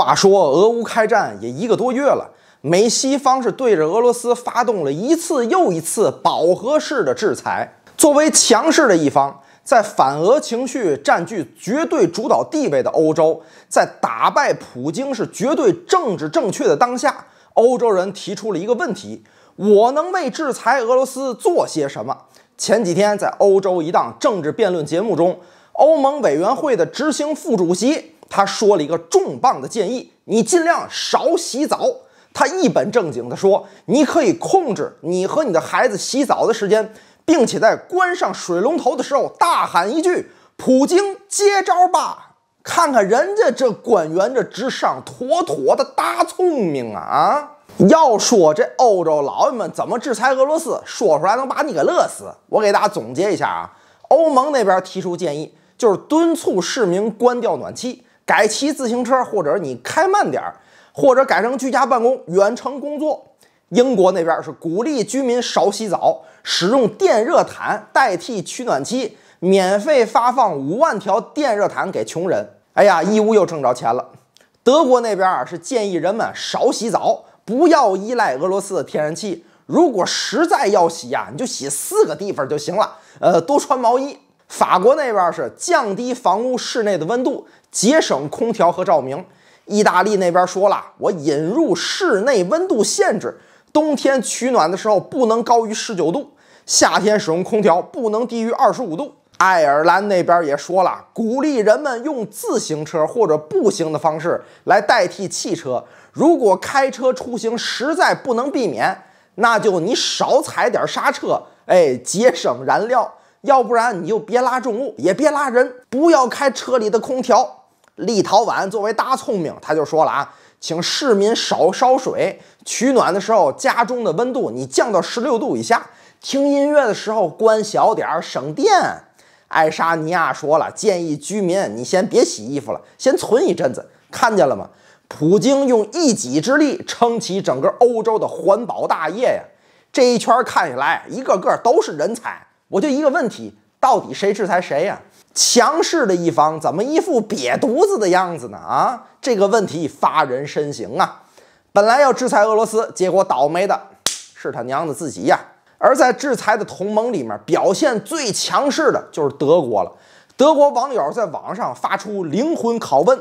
话说，俄乌开战也一个多月了，美西方是对着俄罗斯发动了一次又一次饱和式的制裁。作为强势的一方，在反俄情绪占据绝对主导地位的欧洲，在打败普京是绝对政治正确的当下，欧洲人提出了一个问题：我能为制裁俄罗斯做些什么？前几天，在欧洲一档政治辩论节目中，欧盟委员会的执行副主席。他说了一个重磅的建议，你尽量少洗澡。他一本正经地说：“你可以控制你和你的孩子洗澡的时间，并且在关上水龙头的时候大喊一句‘普京接招吧’。看看人家这官员这智商，妥妥的大聪明啊啊！要说这欧洲老爷们怎么制裁俄罗斯，说出来能把你给乐死。我给大家总结一下啊，欧盟那边提出建议，就是敦促市民关掉暖气。”改骑自行车，或者你开慢点儿，或者改成居家办公、远程工作。英国那边是鼓励居民少洗澡，使用电热毯代替取暖器，免费发放五万条电热毯给穷人。哎呀，义乌又挣着钱了。德国那边啊是建议人们少洗澡，不要依赖俄罗斯的天然气。如果实在要洗呀，你就洗四个地方就行了。呃，多穿毛衣。法国那边是降低房屋室内的温度。节省空调和照明。意大利那边说了，我引入室内温度限制，冬天取暖的时候不能高于十九度，夏天使用空调不能低于二十五度。爱尔兰那边也说了，鼓励人们用自行车或者步行的方式来代替汽车。如果开车出行实在不能避免，那就你少踩点刹车，哎，节省燃料。要不然你就别拉重物，也别拉人，不要开车里的空调。立陶宛作为大聪明，他就说了啊，请市民少烧水，取暖的时候家中的温度你降到十六度以下；听音乐的时候关小点儿，省电。爱沙尼亚说了，建议居民你先别洗衣服了，先存一阵子。看见了吗？普京用一己之力撑起整个欧洲的环保大业呀！这一圈看起来一个个都是人才，我就一个问题，到底谁制裁谁呀？强势的一方怎么一副瘪犊子的样子呢？啊，这个问题发人深省啊！本来要制裁俄罗斯，结果倒霉的是他娘的自己呀！而在制裁的同盟里面，表现最强势的就是德国了。德国网友在网上发出灵魂拷问：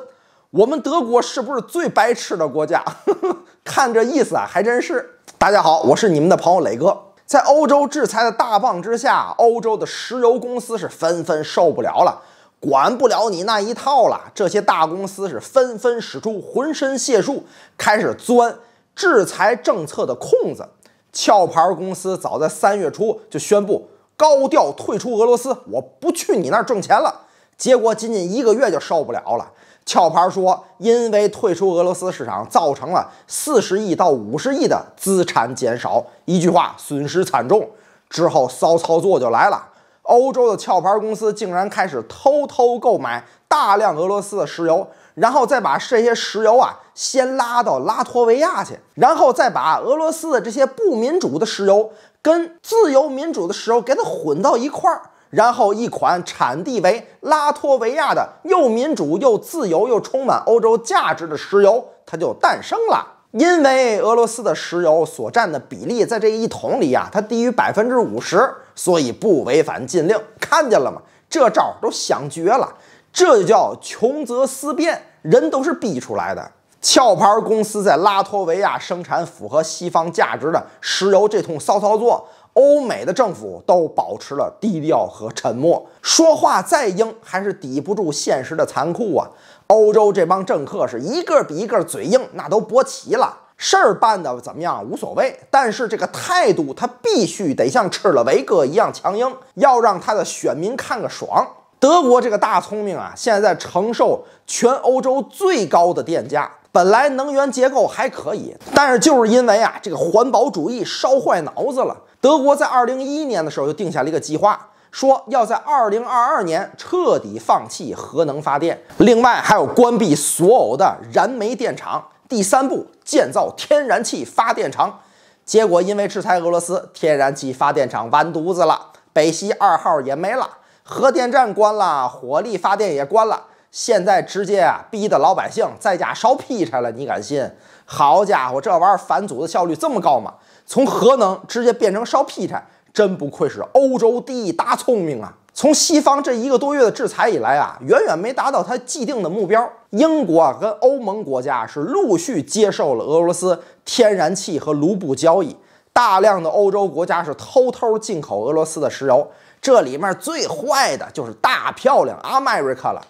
我们德国是不是最白痴的国家？看这意思啊，还真是。大家好，我是你们的朋友磊哥。在欧洲制裁的大棒之下，欧洲的石油公司是纷纷受不了了，管不了你那一套了。这些大公司是纷纷使出浑身解数，开始钻制裁政策的空子。壳牌公司早在三月初就宣布高调退出俄罗斯，我不去你那儿挣钱了。结果仅仅一个月就受不了了。壳牌说，因为退出俄罗斯市场，造成了四十亿到五十亿的资产减少，一句话损失惨重。之后骚操作就来了，欧洲的壳牌公司竟然开始偷偷购买大量俄罗斯的石油，然后再把这些石油啊先拉到拉脱维亚去，然后再把俄罗斯的这些不民主的石油跟自由民主的石油给它混到一块儿。然后，一款产地为拉脱维亚的又民主又自由又充满欧洲价值的石油，它就诞生了。因为俄罗斯的石油所占的比例在这一桶里啊，它低于百分之五十，所以不违反禁令。看见了吗？这招都想绝了，这就叫穷则思变。人都是逼出来的。壳牌公司在拉脱维亚生产符合西方价值的石油，这通骚操作。欧美的政府都保持了低调和沉默，说话再硬还是抵不住现实的残酷啊！欧洲这帮政客是一个比一个嘴硬，那都勃齐了，事儿办的怎么样无所谓，但是这个态度他必须得像吃了维哥一样强硬，要让他的选民看个爽。德国这个大聪明啊，现在在承受全欧洲最高的电价。本来能源结构还可以，但是就是因为啊这个环保主义烧坏脑子了。德国在二零一一年的时候就定下了一个计划，说要在二零二二年彻底放弃核能发电，另外还有关闭所有的燃煤电厂。第三步，建造天然气发电厂。结果因为制裁俄罗斯，天然气发电厂完犊子了，北溪二号也没了，核电站关了，火力发电也关了。现在直接啊，逼得老百姓在家烧劈柴了，你敢信？好家伙，这玩意儿反祖的效率这么高吗？从核能直接变成烧劈柴，真不愧是欧洲第一大聪明啊！从西方这一个多月的制裁以来啊，远远没达到它既定的目标。英国啊，跟欧盟国家是陆续接受了俄罗斯天然气和卢布交易，大量的欧洲国家是偷偷进口俄罗斯的石油。这里面最坏的就是大漂亮阿 i c 克了。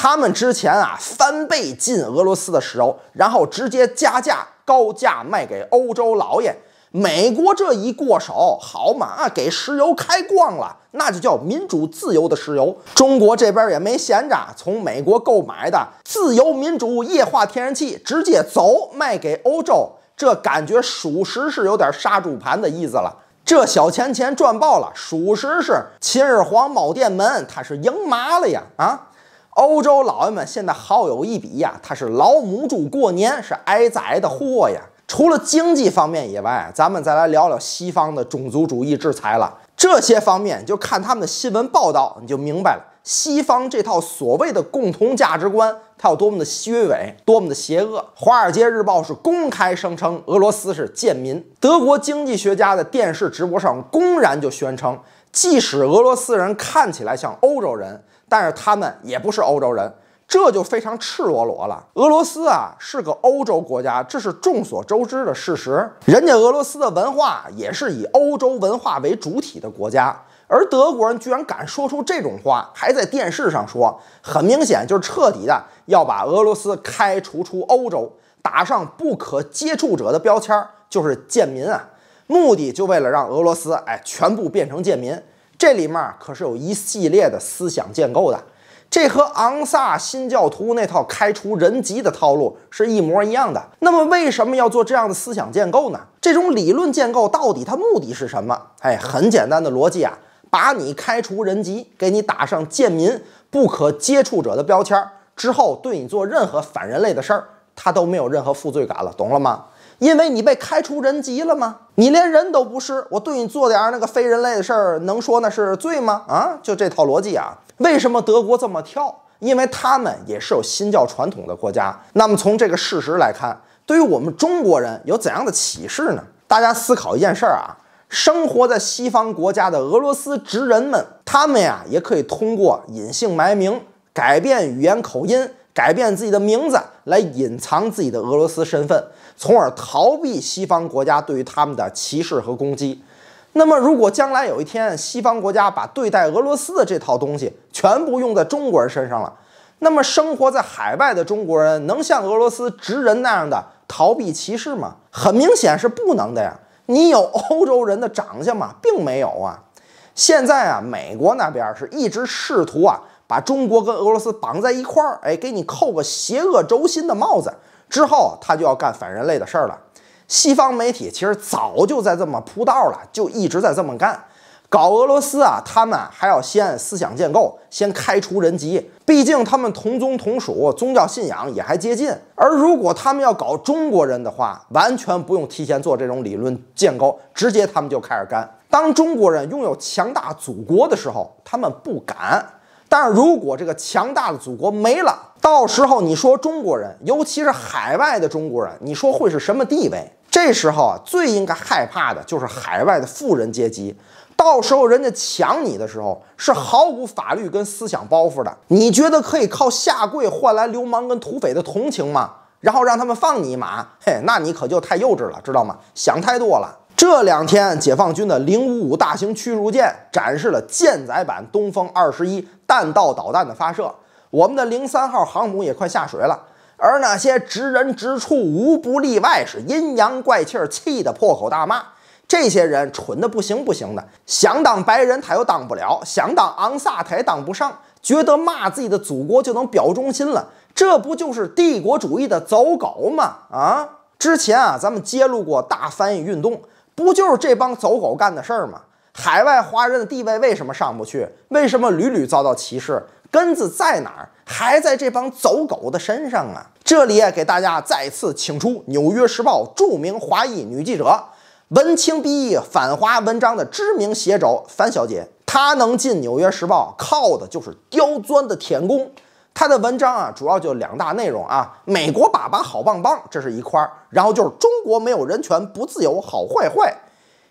他们之前啊翻倍进俄罗斯的石油，然后直接加价高价卖给欧洲老爷。美国这一过手好嘛给石油开光了，那就叫民主自由的石油。中国这边也没闲着，从美国购买的自由民主液化天然气直接走卖给欧洲，这感觉属实是有点杀猪盘的意思了。这小钱钱赚爆了，属实是秦始皇卯殿门，他是赢麻了呀啊！欧洲老爷们现在好有一比呀，他是老母猪过年是挨宰的货呀。除了经济方面以外，咱们再来聊聊西方的种族主义制裁了。这些方面就看他们的新闻报道，你就明白了。西方这套所谓的共同价值观，它有多么的虚伪，多么的邪恶。《华尔街日报》是公开声称俄罗斯是贱民。德国经济学家的电视直播上公然就宣称，即使俄罗斯人看起来像欧洲人。但是他们也不是欧洲人，这就非常赤裸裸了。俄罗斯啊是个欧洲国家，这是众所周知的事实。人家俄罗斯的文化也是以欧洲文化为主体的国家，而德国人居然敢说出这种话，还在电视上说，很明显就是彻底的要把俄罗斯开除出欧洲，打上不可接触者的标签儿，就是贱民啊，目的就为了让俄罗斯哎全部变成贱民。这里面可是有一系列的思想建构的，这和昂萨新教徒那套开除人籍的套路是一模一样的。那么为什么要做这样的思想建构呢？这种理论建构到底它目的是什么？哎，很简单的逻辑啊，把你开除人籍，给你打上贱民、不可接触者的标签儿之后，对你做任何反人类的事儿，他都没有任何负罪感了，懂了吗？因为你被开除人籍了吗？你连人都不是，我对你做点儿那个非人类的事儿，能说那是罪吗？啊，就这套逻辑啊！为什么德国这么跳？因为他们也是有新教传统的国家。那么从这个事实来看，对于我们中国人有怎样的启示呢？大家思考一件事儿啊：生活在西方国家的俄罗斯职人们，他们呀也可以通过隐姓埋名、改变语言口音、改变自己的名字，来隐藏自己的俄罗斯身份。从而逃避西方国家对于他们的歧视和攻击。那么，如果将来有一天西方国家把对待俄罗斯的这套东西全部用在中国人身上了，那么生活在海外的中国人能像俄罗斯直人那样的逃避歧视吗？很明显是不能的呀。你有欧洲人的长相吗？并没有啊。现在啊，美国那边是一直试图啊把中国跟俄罗斯绑在一块儿，哎，给你扣个邪恶轴心的帽子。之后他就要干反人类的事儿了。西方媒体其实早就在这么铺道了，就一直在这么干。搞俄罗斯啊，他们还要先思想建构，先开除人籍。毕竟他们同宗同属，宗教信仰也还接近。而如果他们要搞中国人的话，完全不用提前做这种理论建构，直接他们就开始干。当中国人拥有强大祖国的时候，他们不敢；但是如果这个强大的祖国没了，到时候你说中国人，尤其是海外的中国人，你说会是什么地位？这时候啊，最应该害怕的就是海外的富人阶级。到时候人家抢你的时候，是毫无法律跟思想包袱的。你觉得可以靠下跪换来流氓跟土匪的同情吗？然后让他们放你一马？嘿，那你可就太幼稚了，知道吗？想太多了。这两天，解放军的零五五大型驱逐舰展示了舰载版东风二十一弹道导弹的发射。我们的零三号航母也快下水了，而那些直人直畜无不例外是阴阳怪气儿，气得破口大骂。这些人蠢的不行不行的，想当白人他又当不了，想当昂萨他也当不上，觉得骂自己的祖国就能表忠心了，这不就是帝国主义的走狗吗？啊！之前啊，咱们揭露过大翻译运动，不就是这帮走狗干的事儿吗？海外华人的地位为什么上不去？为什么屡屡遭到歧视？根子在哪儿？还在这帮走狗的身上啊！这里给大家再次请出《纽约时报》著名华裔女记者，文青毕业反华文章的知名写手樊小姐。她能进《纽约时报》，靠的就是刁钻的舔功。她的文章啊，主要就两大内容啊：美国爸爸好棒棒，这是一块儿；然后就是中国没有人权不自由，好坏坏。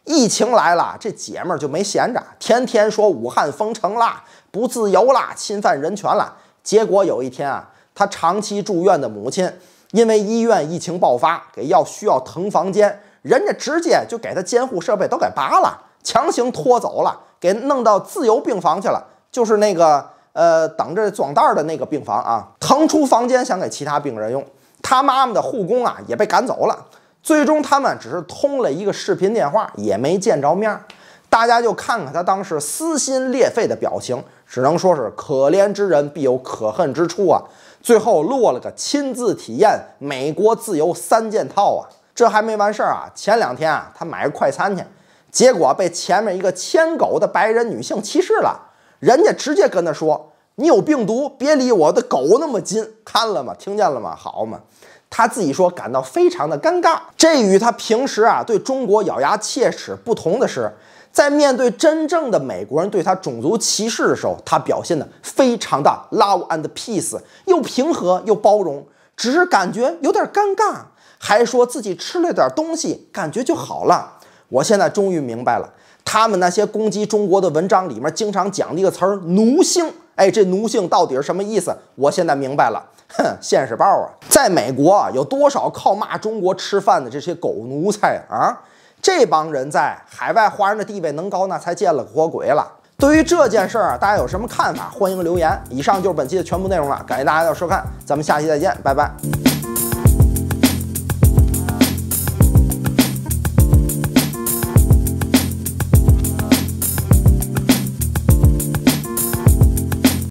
疫情来了，这姐们儿就没闲着，天天说武汉封城啦，不自由啦，侵犯人权啦。结果有一天啊，她长期住院的母亲，因为医院疫情爆发，给要需要腾房间，人家直接就给她监护设备都给拔了，强行拖走了，给弄到自由病房去了，就是那个呃等着装袋的那个病房啊，腾出房间想给其他病人用。她妈妈的护工啊也被赶走了。最终他们只是通了一个视频电话，也没见着面儿。大家就看看他当时撕心裂肺的表情，只能说是可怜之人必有可恨之处啊！最后落了个亲自体验美国自由三件套啊！这还没完事儿啊！前两天啊，他买个快餐去，结果被前面一个牵狗的白人女性歧视了，人家直接跟他说：“你有病毒，别离我的狗那么近。”看了吗？听见了吗？好嘛！他自己说感到非常的尴尬，这与他平时啊对中国咬牙切齿不同的是，在面对真正的美国人对他种族歧视的时候，他表现的非常的 love and peace，又平和又包容，只是感觉有点尴尬，还说自己吃了点东西，感觉就好了。我现在终于明白了，他们那些攻击中国的文章里面经常讲的一个词儿奴性，哎，这奴性到底是什么意思？我现在明白了。哼，现实报啊！在美国有多少靠骂中国吃饭的这些狗奴才啊？这帮人在海外华人的地位能高那才见了活鬼了！对于这件事儿啊，大家有什么看法？欢迎留言。以上就是本期的全部内容了，感谢大家的收看，咱们下期再见，拜拜。